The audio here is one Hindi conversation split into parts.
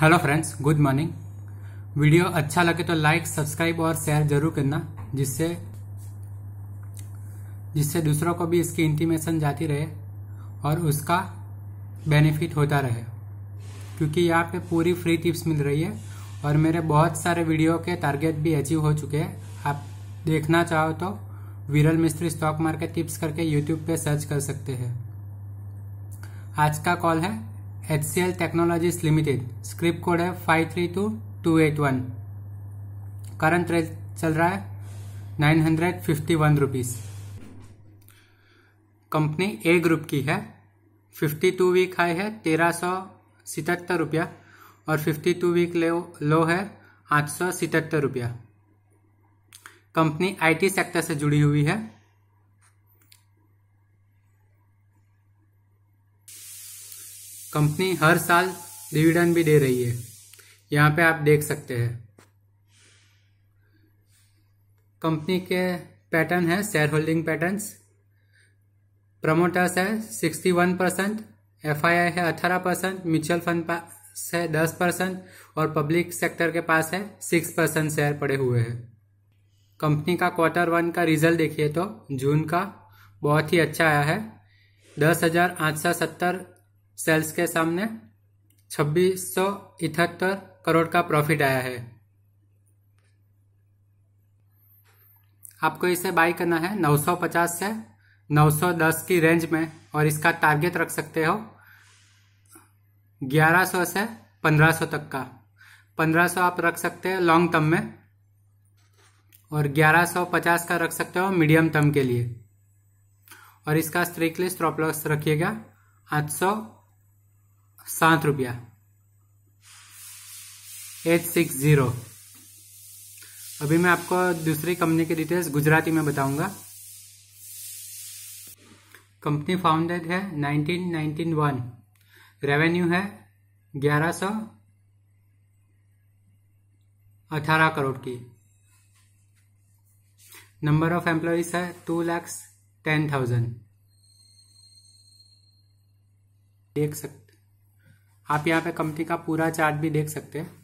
hello friends good morning video अच्छा लगे तो लाइक सब्सक्राइब और शेयर जरूर करना जिससे जिससे दूसरों को भी इसकी इंटीमेशन जाती रहे और उसका बेनिफिट होता रहे क्योंकि यहाँ पे पूरी फ्री टिप्स मिल रही है और मेरे बहुत सारे वीडियो के टारगेट भी अचीव हो चुके हैं आप देखना चाहो तो Viral Mistry stock market tips करके यूट्यूब पर सर्च कर सकते हैं आज का कॉल है H C L technology limited script code है five three two two eight one current rate चल रहा है nine hundred fifty one rupees company A group की है फिफ्टी टू वीक हाई है तेरह सौ सितहत्तर रुपया और fifty two week low, low है आठ सौ सितहत्तर रुपया कंपनी आईटी सेक्टर से जुड़ी हुई है कंपनी हर साल डिविडेंड भी दे रही है यहाँ पे आप देख सकते हैं कंपनी के पैटर्न है शेयर होल्डिंग पैटर्न्स प्रमोटर्स है 61 परसेंट एफ है 18 परसेंट म्यूचुअल फंड है 10 परसेंट और पब्लिक सेक्टर के पास है 6 परसेंट शेयर पड़े हुए हैं कंपनी का क्वार्टर वन का रिजल्ट देखिए तो जून का बहुत ही अच्छा आया है दस हजार आठ सौ सत्तर सेल्स के सामने छब्बीस सौ करोड़ का प्रॉफिट आया है आपको इसे बाई करना है 950 से 910 की रेंज में और इसका टारगेट रख सकते हो 1100 से 1500 तक का 1500 आप रख सकते हो लॉन्ग टर्म में और 1150 का रख सकते हो मीडियम टर्म के लिए और इसका स्ट्रिकली स्टॉप रखिएगा 800 सात रुपया एट सिक्स ज़ीरो अभी मैं आपको दूसरी कंपनी की डिटेल्स गुजराती में बताऊंगा कंपनी फाउंडेड है 1991 रेवेन्यू है 1118 करोड़ की नंबर ऑफ एम्प्लॉज है टू लैक्स टेन थाउजेंड देख सकते आप यहाँ पे कंपनी का पूरा चार्ट भी देख सकते हैं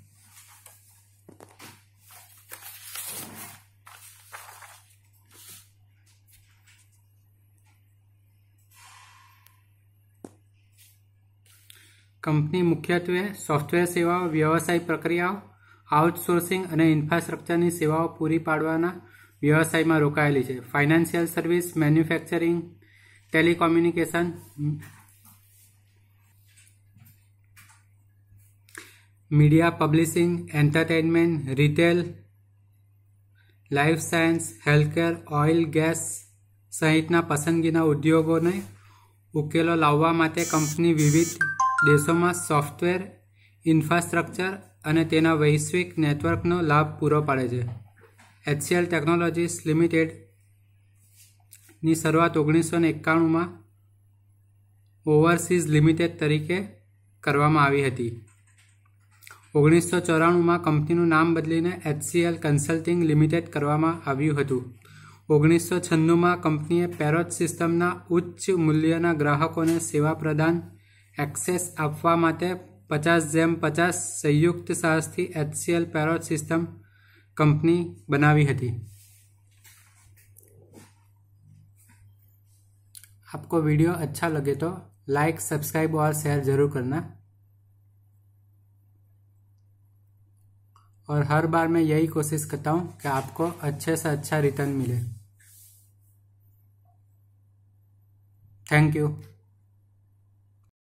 कंपनी मुख्यत्व सॉफ्टवेर सेवाओं व्यवसाय प्रक्रियाओं आउटसोर्सिंग इन्फ्रास्ट्रक्चर सेवाओं पूरी पाड़ना व्यवसाय में रोकाये financial service manufacturing telecommunication media publishing entertainment retail life science healthcare oil gas સહિતના પસંદગીના ઉદ્યોગોને ઉકેલો લાવવા માટે કંપની વિવિધ દેશોમાં સોફ્ટવેર ઇન્ફ્રાસ્ટ્રક્ચર અને તેના વૈશ્વિક નેટવર્કનો લાભ પૂરો પાડે છે એચસીએલ ટેકનોલોજીસ લિમિટેડની શરૂઆત ઓગણીસો ને એકાણુંમાં ઓવરસીઝ લિમિટેડ તરીકે કરવામાં આવી હતી ઓગણીસો ચોરાણુંમાં કંપનીનું નામ બદલીને એચસીએલ કન્સલ્ટિંગ લિમિટેડ કરવામાં આવ્યું હતું ઓગણીસો છન્નુંમાં કંપનીએ પેરોટ સિસ્ટમના ઉચ્ચ મૂલ્યના ગ્રાહકોને સેવા પ્રદાન એક્સેસ આપવા માટે પચાસ જેમ પચાસ સંયુક્ત સાહસથી એચસીએલ પેરોટ સિસ્ટમ કંપની બનાવી હતી આપકો વિડિયો અચ્છા લગે તો लाइक सब्सक्राइब ઓર શેર જરૂર કરના और हर बार मैं यही कोशिश करता हूँ कि आपको अच्छे से अच्छा रिटर्न मिले थैंक यू